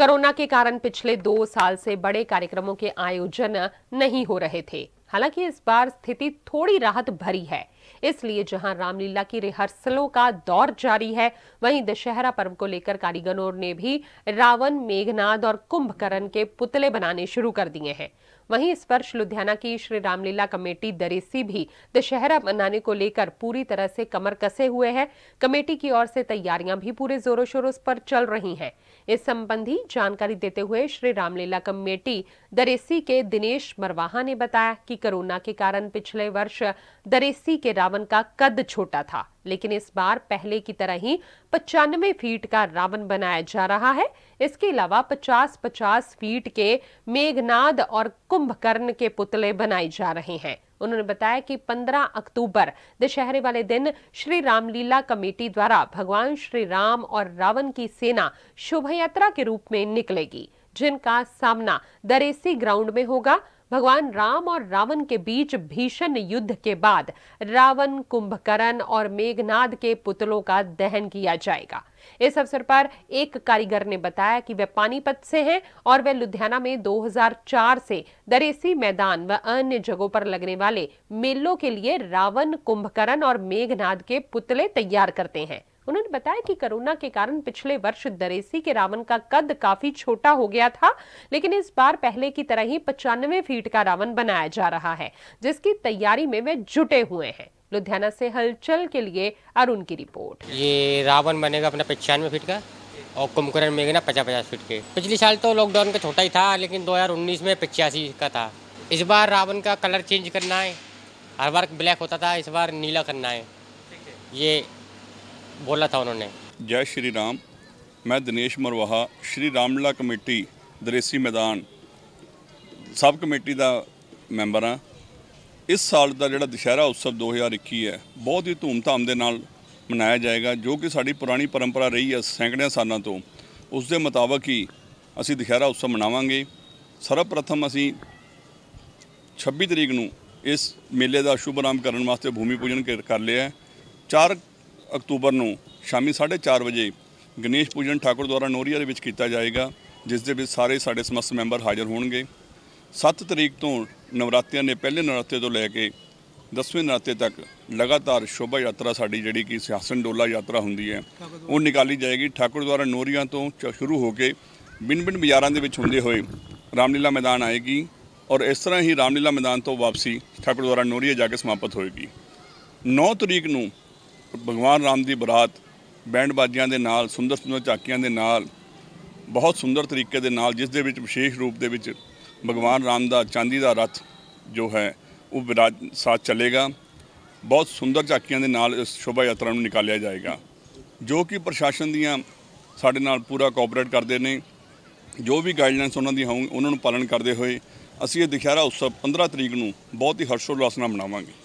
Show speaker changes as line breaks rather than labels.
corona के कारण पिछले दो साल से बड़े कार्यक्रमों के आयोजन नहीं हो रहे थे हालांकि इस बार स्थिति थोड़ी राहत भरी है इसलिए जहां रामलीला की रिहर्सलों का दौर जारी है वहीं दशहरा पर्व को लेकर कारीगरों ने भी रावण मेघनाद और कुंभकरण के पुतले बनाने शुरू कर दिए हैं वहीं इस वर्ष लुधियाना की श्री रामलीला कमेटी दरेसी भी दशहरा मनाने को लेकर पूरी तरह से कमर कसे हुए है कमेटी की ओर से तैयारियां भी पूरे जोरों शोरों पर चल रही है इस संबंधी जानकारी देते हुए श्री रामलीला कमेटी दरेसी के दिनेश मरवाहा ने बताया कि कोरोना के कारण पिछले वर्ष दरेसी के रावण का कद छोटा था लेकिन इस बार पहले की तरह ही पचानवे फीट का रावण बनाया जा रहा है इसके अलावा 50-50 फीट के मेघनाद और कुंभकर्ण के पुतले बनाए जा रहे हैं उन्होंने बताया कि 15 अक्टूबर दशहरे वाले दिन श्री रामलीला कमेटी द्वारा भगवान श्री राम और रावण की सेना शोभा यात्रा के रूप में निकलेगी जिनका सामना दरेसी ग्राउंड में होगा भगवान राम और रावण के बीच भीषण युद्ध के बाद रावण कुंभकरण और मेघनाद के पुतलों का दहन किया जाएगा इस अवसर पर एक कारीगर ने बताया कि वे पानीपत से हैं और वे लुधियाना में 2004 से दरेसी मैदान व अन्य जगहों पर लगने वाले मेलों के लिए रावण कुंभकरण और मेघनाद के पुतले तैयार करते हैं उन्होंने बताया कि कोरोना के कारण पिछले वर्ष दरेसी के रावण का कद काफी छोटा हो गया था लेकिन इस बार पहले की तरह ही पचानवे फीट का रावण बनाया जा रहा है जिसकी तैयारी में वे जुटे हुए हैं लुधियाना से हलचल के लिए अरुण की रिपोर्ट
ये रावण बनेगा अपना पचानवे फीट का और कुंभकर्ण में ना पचास पचास फीट के पिछले साल तो लॉकडाउन का छोटा ही था लेकिन 2019 में पचासी का था इस बार रावण का कलर चेंज करना है हर बार ब्लैक होता था इस बार नीला करना है ये
बोला था उन्होंने ਜੈ ਸ਼੍ਰੀ ਰਾਮ ਮੈਂ ਦਿਨੇਸ਼ ਮਰਵਾਹਾ ਸ਼੍ਰੀ ਰਾਮਲਾ ਕਮੇਟੀ ਦਰੇਸੀ ਮੈਦਾਨ ਸਬ ਕਮੇਟੀ ਦਾ ਮੈਂਬਰ ਆ ਇਸ ਸਾਲ ਦਾ ਜਿਹੜਾ ਦੁਸ਼ਹਿਰਾ ਉਤਸਵ 2021 ਹੈ ਬਹੁਤ ਹੀ ਧੂਮਧਾਮ ਦੇ ਨਾਲ ਮਨਾਇਆ ਜਾਏਗਾ ਜੋ ਕਿ ਸਾਡੀ ਪੁਰਾਣੀ ਪਰੰਪਰਾ ਰਹੀ ਹੈ ਸੈਂਕੜਿਆਂ ਸਾਲਾਂ ਤੋਂ ਉਸ ਦੇ ਮੁਤਾਬਕ ਹੀ ਅਸੀਂ ਦੁਸ਼ਹਿਰਾ ਉਤਸਵ ਮਨਾਵਾਂਗੇ ਸਰਵਪ੍ਰਥਮ ਅਸੀਂ 26 ਤਰੀਕ ਨੂੰ ਇਸ ਮੇਲੇ ਦਾ ਸ਼ੁਭ ਆਰੰਭ ਕਰਨ ਵਾਸਤੇ ਭੂਮੀ ਪੂਜਨ ਕਰ ਲਿਆ ਚਾਰ ਅਕਤੂਬਰ ਨੂੰ ਸ਼ਾਮੀ 4:30 ਵਜੇ ਗਣੇਸ਼ ਪੂਜਨ ਠਾਕੁਰ ਦੁਆਰਾ ਨੋਰੀਆ ਦੇ ਵਿੱਚ ਕੀਤਾ ਜਾਏਗਾ ਜਿਸ ਦੇ ਵਿੱਚ ਸਾਰੇ ਸਾਡੇ ਸਮਸਤ ਮੈਂਬਰ ਹਾਜ਼ਰ ਹੋਣਗੇ 7 ਤਰੀਕ ਤੋਂ ਨਵਰਾਤਿਆਂ ਦੇ ਪਹਿਲੇ ਨਰਾਤੇ ਤੋਂ ਲੈ ਕੇ 10ਵੇਂ ਨਰਾਤੇ ਤੱਕ ਲਗਾਤਾਰ ਸ਼ੋਭਾ ਯਾਤਰਾ ਸਾਡੀ ਜਿਹੜੀ ਕਿ ਸਿਆਸਨ ਡੋਲਾ ਯਾਤਰਾ ਹੁੰਦੀ ਹੈ ਉਹ ਨਿਕਾਲੀ ਜਾਏਗੀ ਠਾਕੁਰ ਦੁਆਰਾ ਨੋਰੀਆਂ ਤੋਂ ਸ਼ੁਰੂ ਹੋ ਕੇ ਬਿੰਨ ਬਿੰਨ ਬਾਜ਼ਾਰਾਂ ਦੇ ਵਿੱਚ ਹੁੰਦੇ ਹੋਏ ਰਾਮਲੀਲਾ ਮੈਦਾਨ ਆਏਗੀ ਔਰ ਇਸ ਤਰ੍ਹਾਂ ਹੀ ਰਾਮਲੀਲਾ ਮੈਦਾਨ ਤੋਂ ਵਾਪਸੀ ਠਾਕੁਰ ਦੁਆਰਾ ਨੋਰੀਆ ਜਾ ਕੇ ਸਮਾਪਤ ਹੋਏਗੀ 9 ਤਰੀਕ ਨੂੰ ਭਗਵਾਨ ਰਾਮ ਦੀ ਬਰਾਤ ਬੈਂਡ ਬਾਜੀਆਂ ਦੇ ਨਾਲ ਸੁੰਦਰ ਸੁੰਦਰ ਝਾਕੀਆਂ ਦੇ ਨਾਲ ਬਹੁਤ ਸੁੰਦਰ ਤਰੀਕੇ ਦੇ ਨਾਲ ਜਿਸ ਦੇ ਵਿੱਚ ਵਿਸ਼ੇਸ਼ ਰੂਪ ਦੇ ਵਿੱਚ ਭਗਵਾਨ ਰਾਮ ਦਾ ਚਾਂਦੀ ਦਾ ਰਥ ਜੋ ਹੈ ਉਹ ਵਿਰਾਜ ਸਾਥ ਚੱਲੇਗਾ ਬਹੁਤ ਸੁੰਦਰ ਝਾਕੀਆਂ ਦੇ ਨਾਲ ਇਸ ਸ਼ੋਭਾ ਯਾਤਰਾ ਨੂੰ ਨਿਕਾਲਿਆ ਜਾਏਗਾ ਜੋ ਕਿ ਪ੍ਰਸ਼ਾਸਨ ਦੀਆਂ ਸਾਡੇ ਨਾਲ ਪੂਰਾ ਕੋਆਪਰੇਟ ਕਰਦੇ ਨੇ ਜੋ ਵੀ ਗਾਈਡਲਾਈਨਸ ਉਹਨਾਂ ਦੀ ਹੋਣ ਉਹਨਾਂ ਨੂੰ ਪਾਲਣ ਕਰਦੇ ਹੋਏ ਅਸੀਂ ਇਹ ਦਿਖਾਰਾ ਉਸ 15 ਤਰੀਕ ਨੂੰ ਬਹੁਤ ਹੀ ਹਰਸ਼ੋਲਾਸ ਨਾਲ ਮਨਾਵਾਂਗੇ